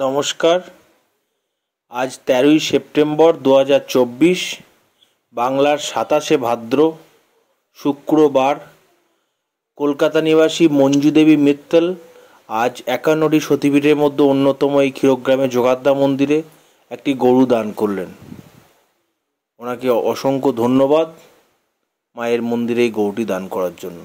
নমস্কার আজ তেরোই সেপ্টেম্বর দু হাজার চব্বিশ বাংলার সাতাশে ভাদ্র শুক্রবার কলকাতা নিবাসী মঞ্জু দেবী মিত্তল আজ একান্নটি সতীপীঠের মধ্যে অন্যতম এই ক্ষীরগ্রামে জোগাদ্দা মন্দিরে একটি গরু দান করলেন ওনাকে অসংখ্য ধন্যবাদ মায়ের মন্দিরে এই গরুটি দান করার জন্য